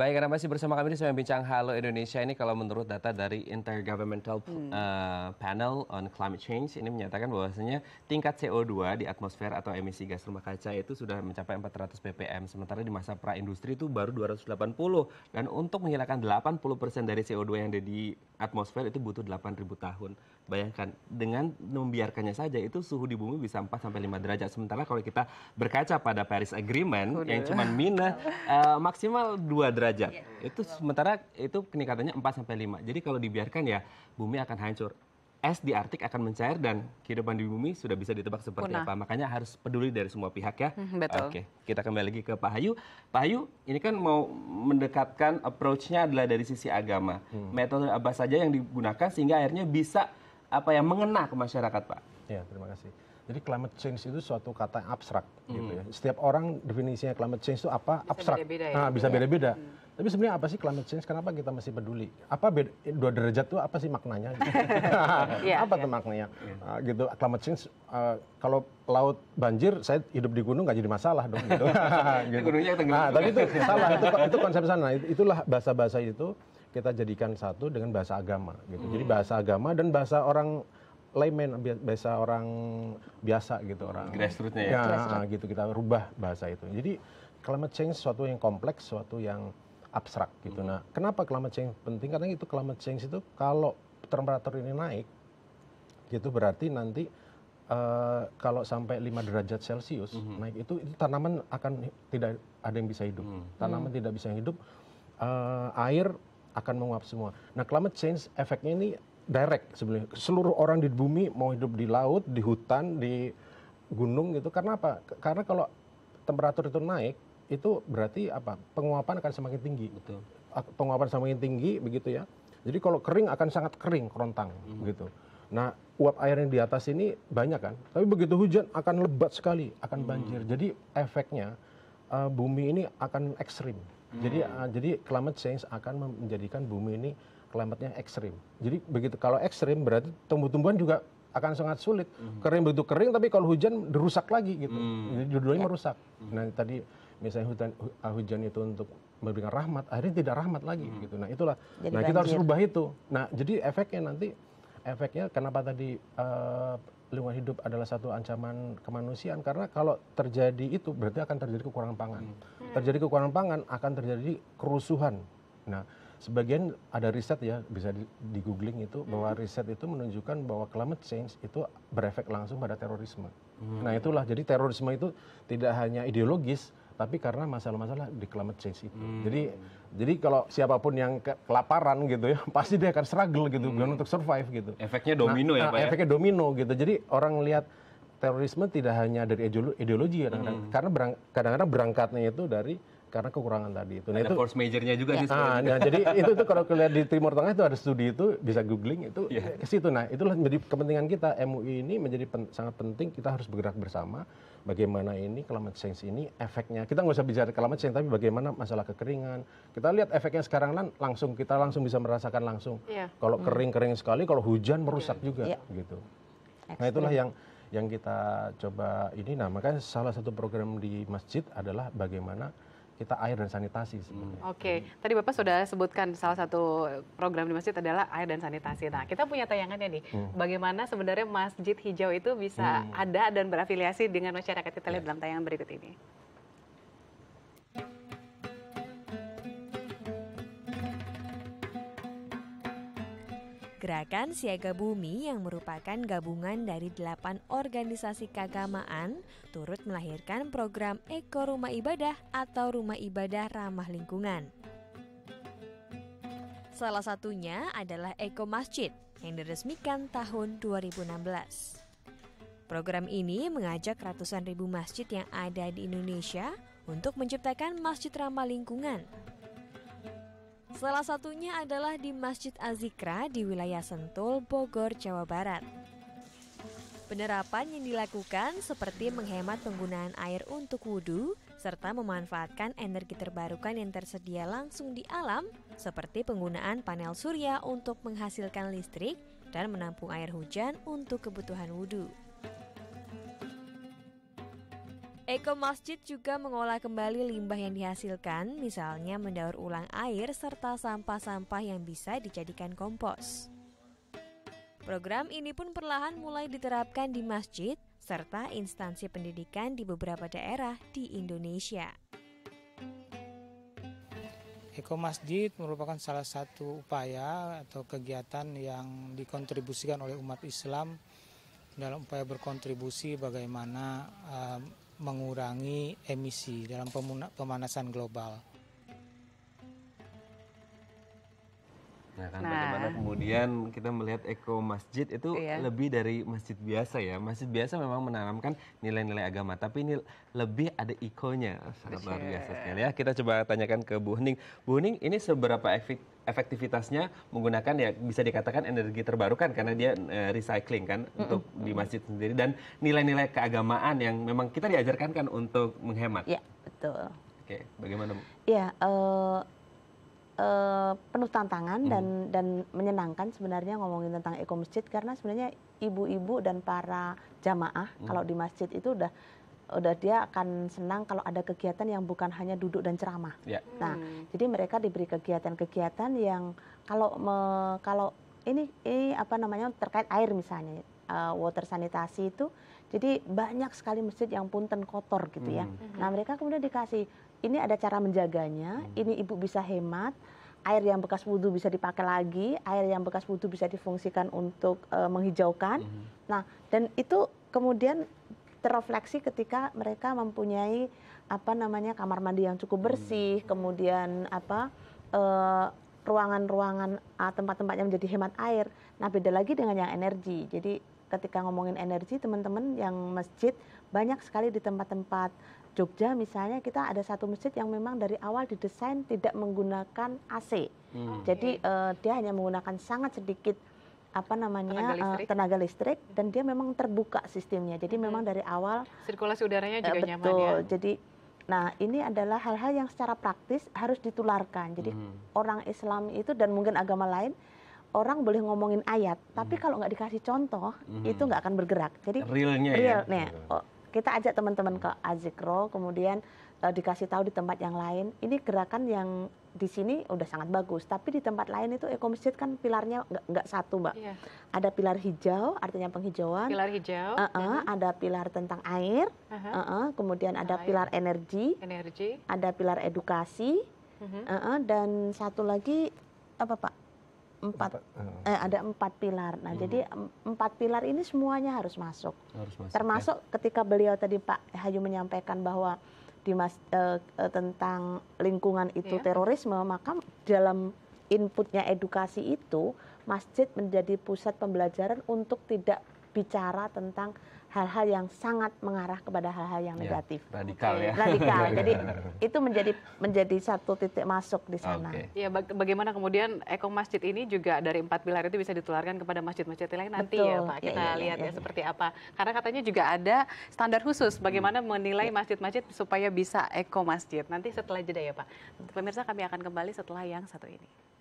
Baik, karena masih bersama kami di Sembilan Bincang Halo Indonesia ini kalau menurut data dari Intergovernmental hmm. uh, Panel on Climate Change ini menyatakan bahwasanya tingkat CO2 di atmosfer atau emisi gas rumah kaca itu sudah mencapai 400 ppm sementara di masa pra-industri itu baru 280 dan untuk menghilangkan 80% dari CO2 yang ada di atmosfer itu butuh 8000 tahun. Bayangkan dengan membiarkannya saja itu suhu di bumi bisa 4 sampai 5 derajat. Sementara kalau kita berkaca pada Paris Agreement Udah. yang cuma minus uh, eh, maksimal 2 derajat. Yeah. Itu sementara itu peningkatannya 4 sampai 5. Jadi kalau dibiarkan ya bumi akan hancur es di artik akan mencair dan kehidupan di bumi sudah bisa ditebak seperti Puna. apa. Makanya harus peduli dari semua pihak ya. Hmm, betul. Oke, kita kembali lagi ke Pak Hayu. Pak Hayu, ini kan mau mendekatkan approach-nya adalah dari sisi agama. Hmm. Metode apa saja yang digunakan sehingga akhirnya bisa apa yang mengena ke masyarakat, Pak? Ya, terima kasih. Jadi climate change itu suatu kata yang abstrak gitu hmm. gitu ya. Setiap orang definisinya climate change itu apa? Bisa abstrak. Beda -beda ya? nah, bisa ya? beda-beda. Hmm. Tapi sebenarnya apa sih climate change? Kenapa kita masih peduli? Apa beda, dua derajat itu apa sih maknanya? yeah, iya, apa yeah. tuh iya. maknanya? Yeah. Iya. Uh, gitu climate change uh, kalau laut banjir, saya hidup di gunung nggak jadi masalah dong. Gitu. gitu. Gunungnya tenggelam. Nah, tapi itu salah. Itu, itu konsep sana. Itulah bahasa-bahasa itu kita jadikan satu dengan bahasa agama gitu. Jadi hmm. bahasa agama dan bahasa orang layman bahasa orang biasa gitu orang grassrootsnya ya, ya ah, gitu kita rubah bahasa itu jadi climate change sesuatu yang kompleks sesuatu yang abstrak gitu hmm. nah kenapa climate change penting karena itu climate change itu kalau temperatur ini naik itu berarti nanti uh, kalau sampai 5 derajat celcius hmm. naik itu, itu tanaman akan tidak ada yang bisa hidup hmm. tanaman hmm. tidak bisa hidup uh, air akan menguap semua. Nah, climate change efeknya ini direct sebenarnya. Seluruh orang di bumi mau hidup di laut, di hutan, di gunung gitu. Karena apa? Karena kalau temperatur itu naik, itu berarti apa? Penguapan akan semakin tinggi. Betul. Penguapan semakin tinggi begitu ya. Jadi kalau kering akan sangat kering kerontang hmm. gitu. Nah, uap air yang di atas ini banyak kan. Tapi begitu hujan akan lebat sekali, akan hmm. banjir. Hmm. Jadi efeknya uh, bumi ini akan ekstrim jadi hmm. ah, jadi climate change akan menjadikan bumi ini klimatnya ekstrim jadi begitu kalau ekstrim berarti tumbuh tumbuhan juga akan sangat sulit hmm. kering begitu kering tapi kalau hujan rusak lagi gitu hmm. jadi judulnya ya. merusak nah tadi misalnya hutan ah, hujan itu untuk memberikan rahmat akhirnya tidak rahmat lagi hmm. gitu nah itulah jadi nah banjir. kita harus ubah itu nah jadi efeknya nanti efeknya kenapa tadi uh, lingkungan hidup adalah satu ancaman kemanusiaan karena kalau terjadi itu berarti akan terjadi kekurangan pangan hmm. Hmm. terjadi kekurangan pangan akan terjadi kerusuhan. Nah, sebagian ada riset ya bisa di, di googling itu hmm. bahwa riset itu menunjukkan bahwa climate change itu berefek langsung pada terorisme. Hmm. Nah itulah jadi terorisme itu tidak hanya ideologis tapi karena masalah-masalah di climate change itu. Hmm. Jadi jadi kalau siapapun yang ke, kelaparan gitu ya pasti dia akan struggle gitu hmm. untuk survive gitu. Efeknya domino nah, ya nah, Pak. Ya? Efeknya ya? domino gitu. Jadi orang lihat terorisme tidak hanya dari ideologi kadang -kadang. Hmm. karena berang, kadang-kadang berangkatnya itu dari karena kekurangan tadi itu. Nah, ada itu force majornya juga ya, sih. Ah, nah, jadi itu tuh kalau lihat di Timur Tengah itu ada studi itu bisa googling itu yeah. ke situ. Nah, itulah menjadi kepentingan kita MUI ini menjadi pen, sangat penting kita harus bergerak bersama bagaimana ini climate change ini efeknya. Kita nggak usah bicara climate change tapi bagaimana masalah kekeringan. Kita lihat efeknya sekarang kan langsung kita langsung bisa merasakan langsung. Yeah. Kalau hmm. kering-kering sekali kalau hujan merusak yeah. juga yeah. gitu. Nah, itulah yang yang kita coba ini nah makanya salah satu program di masjid adalah bagaimana kita air dan sanitasi sebenarnya. Hmm, oke, okay. tadi Bapak sudah sebutkan salah satu program di masjid adalah air dan sanitasi. Nah, kita punya tayangannya nih, hmm. bagaimana sebenarnya masjid hijau itu bisa hmm. ada dan berafiliasi dengan masyarakat. Kita lihat yes. dalam tayangan berikut ini. Gerakan Siaga Bumi yang merupakan gabungan dari delapan organisasi keagamaan turut melahirkan program Eko Rumah Ibadah atau Rumah Ibadah Ramah Lingkungan. Salah satunya adalah Eko Masjid yang diresmikan tahun 2016. Program ini mengajak ratusan ribu masjid yang ada di Indonesia untuk menciptakan masjid ramah lingkungan Salah satunya adalah di Masjid Azikra di wilayah Sentul, Bogor, Jawa Barat. Penerapan yang dilakukan seperti menghemat penggunaan air untuk wudhu, serta memanfaatkan energi terbarukan yang tersedia langsung di alam, seperti penggunaan panel surya untuk menghasilkan listrik dan menampung air hujan untuk kebutuhan wudhu. Eko Masjid juga mengolah kembali limbah yang dihasilkan, misalnya mendaur ulang air serta sampah-sampah yang bisa dijadikan kompos. Program ini pun perlahan mulai diterapkan di masjid serta instansi pendidikan di beberapa daerah di Indonesia. Eko Masjid merupakan salah satu upaya atau kegiatan yang dikontribusikan oleh umat Islam dalam upaya berkontribusi bagaimana ehm, mengurangi emisi dalam pemanasan global. Nah, kan nah. bagaimana kemudian kita melihat eko masjid itu iya. lebih dari masjid biasa ya. Masjid biasa memang menanamkan nilai-nilai agama, tapi ini lebih ada ikonya. Sangat luar biasa sekali ya. Kita coba tanyakan ke Bu Hening. Bu Hening, ini seberapa efek efektivitasnya menggunakan ya bisa dikatakan energi terbarukan karena dia e, recycling kan mm -mm. untuk di masjid sendiri dan nilai-nilai keagamaan yang memang kita diajarkan kan untuk menghemat. Iya, betul. Oke, bagaimana Bu? Iya, uh Eh, penuh tantangan hmm. dan dan menyenangkan sebenarnya ngomongin tentang Eko Masjid karena sebenarnya ibu-ibu dan para jamaah hmm. kalau di masjid itu udah udah dia akan senang kalau ada kegiatan yang bukan hanya duduk dan ceramah. Ya. Nah, hmm. jadi mereka diberi kegiatan-kegiatan yang kalau me, kalau ini, ini apa namanya terkait air misalnya uh, water sanitasi itu jadi banyak sekali masjid yang punten kotor gitu ya. Hmm. Nah mereka kemudian dikasih ini ada cara menjaganya, hmm. ini ibu bisa hemat, air yang bekas wudhu bisa dipakai lagi, air yang bekas wudhu bisa difungsikan untuk e, menghijaukan. Hmm. Nah dan itu kemudian terrefleksi ketika mereka mempunyai apa namanya kamar mandi yang cukup bersih, kemudian apa ruangan eh, ruangan-ruangan ah, tempat-tempat yang menjadi hemat air. Nah beda lagi dengan yang energi. Jadi ketika ngomongin energi teman-teman yang masjid banyak sekali di tempat-tempat Jogja misalnya kita ada satu masjid yang memang dari awal didesain tidak menggunakan AC. Hmm. Jadi uh, dia hanya menggunakan sangat sedikit apa namanya tenaga listrik. Eh, tenaga listrik dan dia memang terbuka sistemnya. Jadi hmm. memang dari awal sirkulasi udaranya eh, juga betul. nyaman ya. Jadi Nah, ini adalah hal-hal yang secara praktis harus ditularkan. Jadi hmm. orang Islam itu dan mungkin agama lain orang boleh ngomongin ayat, tapi hmm. kalau nggak dikasih contoh, hmm. itu nggak akan bergerak. Jadi realnya ya. real, ya. Nih, oh, kita ajak teman-teman ke Azikro, kemudian uh, dikasih tahu di tempat yang lain. Ini gerakan yang di sini udah sangat bagus, tapi di tempat lain itu ekomisjid kan pilarnya nggak satu, mbak. Yeah. Ada pilar hijau, artinya penghijauan. Pilar hijau. Uh -uh, Ada pilar tentang air. Uh -huh. uh -uh, kemudian ada air. pilar energi. Energi. Ada pilar edukasi. Uh -huh. uh -uh, dan satu lagi apa pak? empat, empat ah. eh, ada empat pilar. Nah, hmm. jadi empat pilar ini semuanya harus masuk. Harus masuk ya. Termasuk ya. ketika beliau tadi Pak Hayu menyampaikan bahwa di mas, eh, eh tentang lingkungan itu ya. terorisme, maka dalam inputnya edukasi itu masjid menjadi pusat pembelajaran untuk tidak bicara tentang hal-hal yang sangat mengarah kepada hal-hal yang ya, negatif. Ya, radikal ya. Radikal. Jadi itu menjadi menjadi satu titik masuk di sana. Okay. Ya baga bagaimana kemudian Eko Masjid ini juga dari empat pilar itu bisa ditularkan kepada masjid-masjid lain nanti ya, Betul. ya Pak. Ya, Kita ya, ya, lihat ya, ya, ya seperti apa. Karena katanya juga ada standar khusus bagaimana hmm. menilai masjid-masjid supaya bisa Eko Masjid. Nanti setelah jeda ya Pak. Pemirsa kami akan kembali setelah yang satu ini.